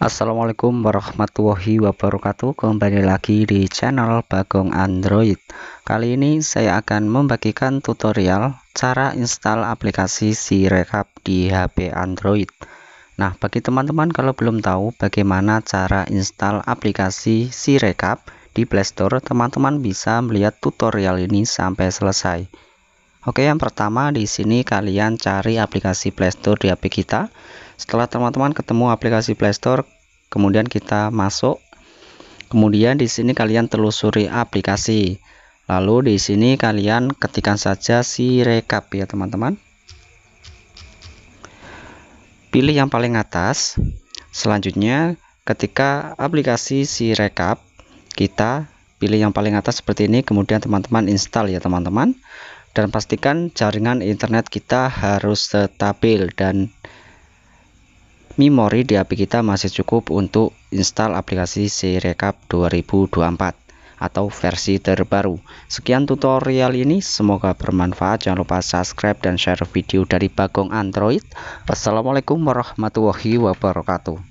Assalamualaikum warahmatullahi wabarakatuh Kembali lagi di channel Bagong Android Kali ini saya akan membagikan tutorial Cara install aplikasi Sirekap di HP Android Nah bagi teman-teman kalau belum tahu Bagaimana cara install aplikasi Sirekap di Playstore Teman-teman bisa melihat tutorial ini sampai selesai Oke, yang pertama di sini kalian cari aplikasi Playstore di HP kita. Setelah teman-teman ketemu aplikasi Playstore, kemudian kita masuk. Kemudian di sini kalian telusuri aplikasi. Lalu di sini kalian ketikkan saja si rekap ya, teman-teman. Pilih yang paling atas. Selanjutnya, ketika aplikasi si rekap, kita pilih yang paling atas seperti ini, kemudian teman-teman install ya, teman-teman dan pastikan jaringan internet kita harus stabil dan memori di HP kita masih cukup untuk install aplikasi Sirecap 2024 atau versi terbaru sekian tutorial ini semoga bermanfaat jangan lupa subscribe dan share video dari Bagong Android Wassalamualaikum warahmatullahi wabarakatuh